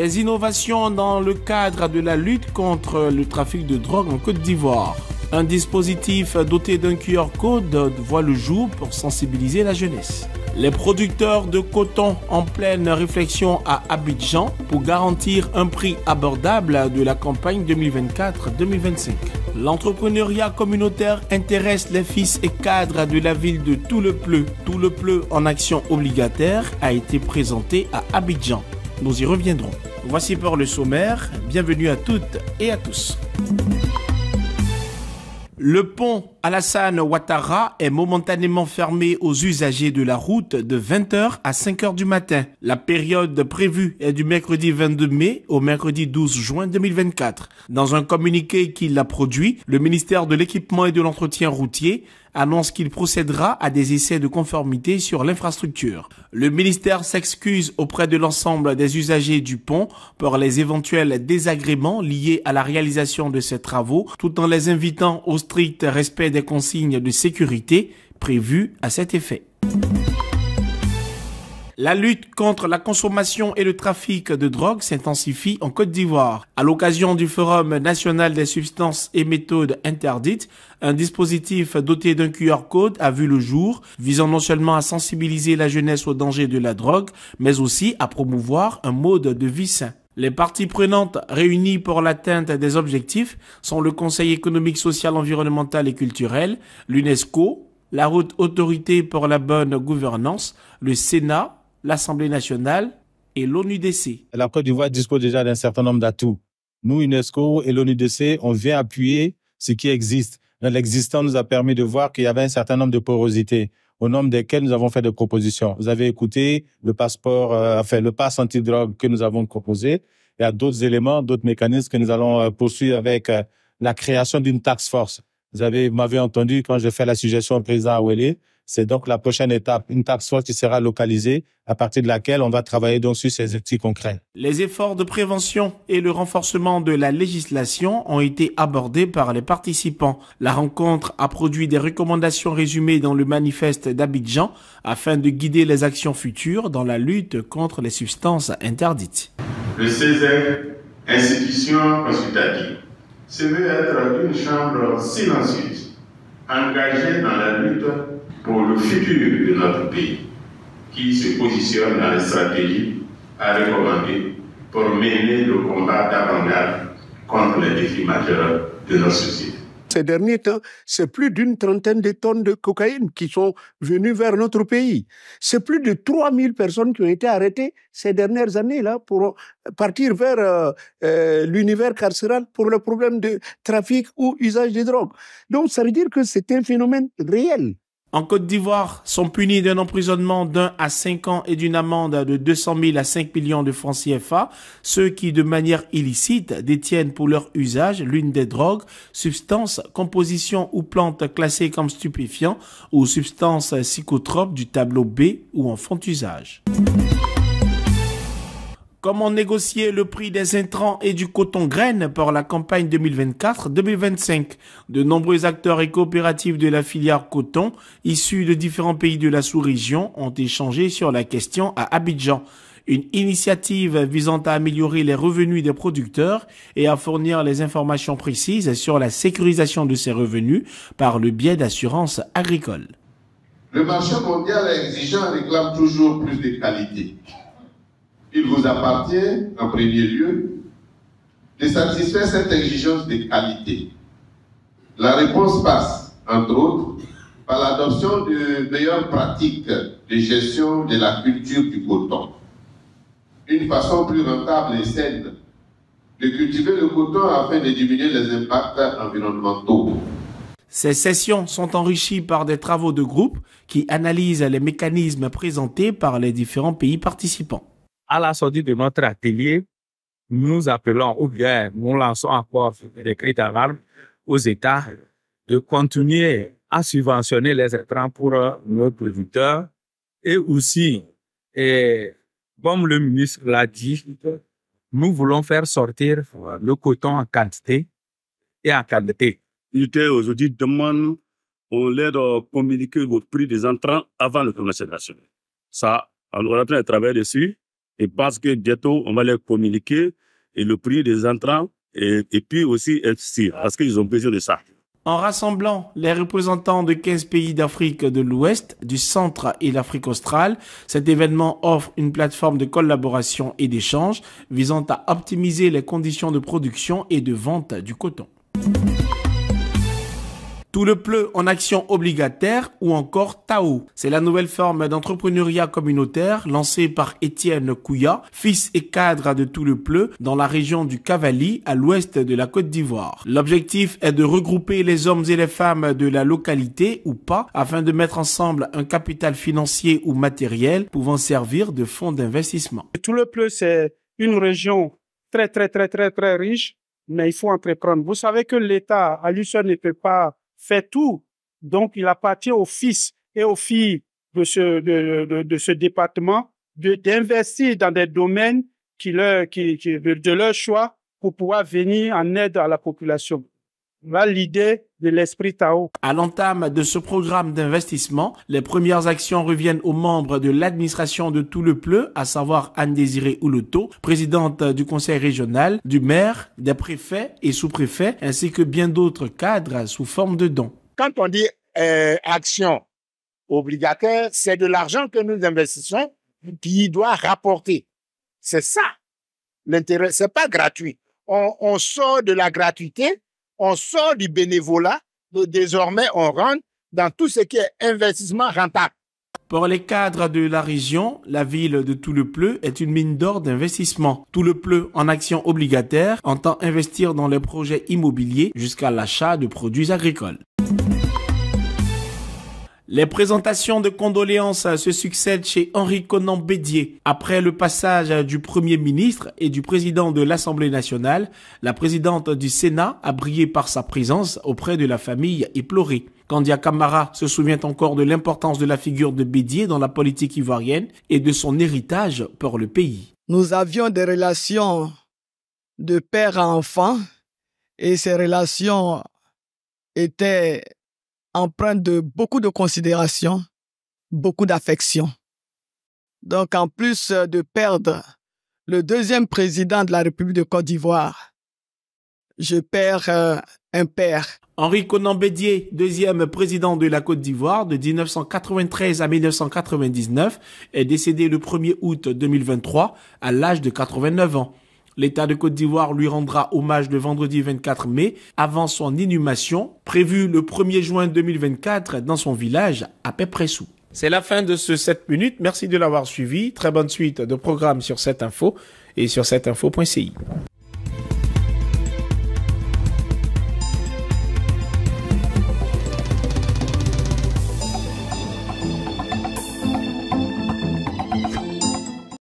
Les innovations dans le cadre de la lutte contre le trafic de drogue en Côte d'Ivoire. Un dispositif doté d'un QR code voit le jour pour sensibiliser la jeunesse. Les producteurs de coton en pleine réflexion à Abidjan pour garantir un prix abordable de la campagne 2024-2025. L'entrepreneuriat communautaire intéresse les fils et cadres de la ville de tout le en action obligataire a été présenté à Abidjan. Nous y reviendrons. Voici pour le sommaire. Bienvenue à toutes et à tous. Le pont Alassane Ouattara est momentanément fermé aux usagers de la route de 20h à 5h du matin. La période prévue est du mercredi 22 mai au mercredi 12 juin 2024. Dans un communiqué qu'il a produit, le ministère de l'équipement et de l'entretien routier annonce qu'il procédera à des essais de conformité sur l'infrastructure. Le ministère s'excuse auprès de l'ensemble des usagers du pont pour les éventuels désagréments liés à la réalisation de ces travaux, tout en les invitant au strict respect des consignes de sécurité prévues à cet effet. La lutte contre la consommation et le trafic de drogue s'intensifie en Côte d'Ivoire. À l'occasion du Forum national des substances et méthodes interdites, un dispositif doté d'un QR code a vu le jour, visant non seulement à sensibiliser la jeunesse au danger de la drogue, mais aussi à promouvoir un mode de vie sain. Les parties prenantes réunies pour l'atteinte des objectifs sont le Conseil économique, social, environnemental et culturel, l'UNESCO, la haute autorité pour la bonne gouvernance, le Sénat, l'Assemblée nationale et l'ONUDC. La Côte d'Ivoire dispose déjà d'un certain nombre d'atouts. Nous, UNESCO et l'ONUDC, on vient appuyer ce qui existe. L'existant nous a permis de voir qu'il y avait un certain nombre de porosités au nombre desquelles nous avons fait des propositions. Vous avez écouté le passeport, anti euh, enfin le pass antidrogue que nous avons proposé. Il y a d'autres éléments, d'autres mécanismes que nous allons euh, poursuivre avec euh, la création d'une taxe force vous avez, m'avez entendu quand je fais la suggestion au président Aouelé. C'est donc la prochaine étape, une taxe soit qui sera localisée, à partir de laquelle on va travailler donc sur ces outils concrets. Les efforts de prévention et le renforcement de la législation ont été abordés par les participants. La rencontre a produit des recommandations résumées dans le manifeste d'Abidjan afin de guider les actions futures dans la lutte contre les substances interdites. Le institution consultative, ce veut être une chambre silencieuse, engagée dans la lutte pour le futur de notre pays, qui se positionne dans les stratégies à recommander pour mener le combat d'avant-garde contre les défis majeurs de notre société ces derniers temps, c'est plus d'une trentaine de tonnes de cocaïne qui sont venues vers notre pays. C'est plus de 3000 personnes qui ont été arrêtées ces dernières années-là pour partir vers euh, euh, l'univers carcéral pour le problème de trafic ou usage des drogues. Donc, ça veut dire que c'est un phénomène réel en Côte d'Ivoire sont punis d'un emprisonnement d'un à cinq ans et d'une amende de 200 000 à 5 millions de francs CFA ceux qui, de manière illicite, détiennent pour leur usage l'une des drogues, substances, compositions ou plantes classées comme stupéfiants ou substances psychotropes du tableau B ou en font usage. Comment négocier le prix des intrants et du coton graines pour la campagne 2024-2025 De nombreux acteurs et coopératives de la filière coton, issus de différents pays de la sous-région, ont échangé sur la question à Abidjan. Une initiative visant à améliorer les revenus des producteurs et à fournir les informations précises sur la sécurisation de ces revenus par le biais d'assurances agricoles. Le marché mondial exigeant réclame toujours plus de qualité il vous appartient, en premier lieu, de satisfaire cette exigence de qualité. La réponse passe, entre autres, par l'adoption de meilleures pratiques de gestion de la culture du coton. Une façon plus rentable et saine de cultiver le coton afin de diminuer les impacts environnementaux. Ces sessions sont enrichies par des travaux de groupe qui analysent les mécanismes présentés par les différents pays participants à la sortie de notre atelier, nous appelons ou bien nous lançons encore des cris d'alarme aux États de continuer à subventionner les étrangers pour euh, nos producteurs et aussi, et comme le ministre l'a dit, nous voulons faire sortir le coton en quantité et en qualité. aujourd'hui demande on leur euh, communiquer le prix des entrants avant le commerce national. Ça, on un travail dessus et parce que bientôt, on va leur communiquer et le prix des entrants et, puis aussi FCI, parce qu'ils ont besoin de ça. En rassemblant les représentants de 15 pays d'Afrique de l'Ouest, du Centre et l'Afrique australe, cet événement offre une plateforme de collaboration et d'échange visant à optimiser les conditions de production et de vente du coton tout le pleu en action obligataire ou encore TAO. C'est la nouvelle forme d'entrepreneuriat communautaire lancée par Étienne Kouya, fils et cadre de tout le pleu dans la région du Cavali à l'ouest de la Côte d'Ivoire. L'objectif est de regrouper les hommes et les femmes de la localité ou pas afin de mettre ensemble un capital financier ou matériel pouvant servir de fonds d'investissement. Tout le pleu, c'est une région très, très, très, très, très riche, mais il faut entreprendre. Vous savez que l'État, à lui seul, ne peut pas fait tout. Donc, il appartient aux fils et aux filles de ce, de, ce département d'investir dans des domaines qui leur, qui, qui, de leur choix pour pouvoir venir en aide à la population l'idée de l'esprit Tao. À l'entame de ce programme d'investissement, les premières actions reviennent aux membres de l'administration de tout le pleu, à savoir Anne-Désirée Ouloto, présidente du conseil régional, du maire, des préfets et sous-préfets, ainsi que bien d'autres cadres sous forme de dons. Quand on dit euh, action obligataire, c'est de l'argent que nous investissons qui doit rapporter. C'est ça l'intérêt. C'est pas gratuit. On, on sort de la gratuité on sort du bénévolat, désormais on rentre dans tout ce qui est investissement rentable. Pour les cadres de la région, la ville de Toulepleu est une mine d'or d'investissement. Toulepleu, en action obligataire, entend investir dans les projets immobiliers jusqu'à l'achat de produits agricoles. Les présentations de condoléances se succèdent chez Henri Conan Bédier. Après le passage du Premier ministre et du président de l'Assemblée nationale, la présidente du Sénat a brillé par sa présence auprès de la famille éplorée. Candia Camara se souvient encore de l'importance de la figure de Bédier dans la politique ivoirienne et de son héritage pour le pays. Nous avions des relations de père à enfant et ces relations étaient empreinte de beaucoup de considération, beaucoup d'affection. Donc, en plus euh, de perdre le deuxième président de la République de Côte d'Ivoire, je perds euh, un père. Henri Conan Bédier, deuxième président de la Côte d'Ivoire de 1993 à 1999, est décédé le 1er août 2023 à l'âge de 89 ans l'État de Côte d'Ivoire lui rendra hommage le vendredi 24 mai avant son inhumation, prévue le 1er juin 2024 dans son village à Pépressou. C'est la fin de ce 7 minutes. Merci de l'avoir suivi. Très bonne suite de programme sur cette info et sur cetteinfo.ci.